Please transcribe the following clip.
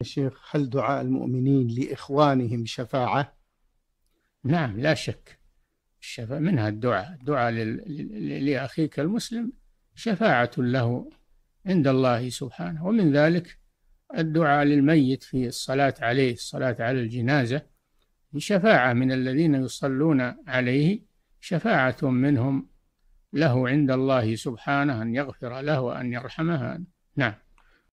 يا شيخ هل دعاء المؤمنين لإخوانهم شفاعة؟ نعم لا شك الشفاعة منها الدعاء الدعاء لأخيك المسلم شفاعة له عند الله سبحانه ومن ذلك الدعاء للميت في الصلاة عليه الصلاة على الجنازة شفاعة من الذين يصلون عليه شفاعة منهم له عند الله سبحانه أن يغفر له وأن يرحمه نعم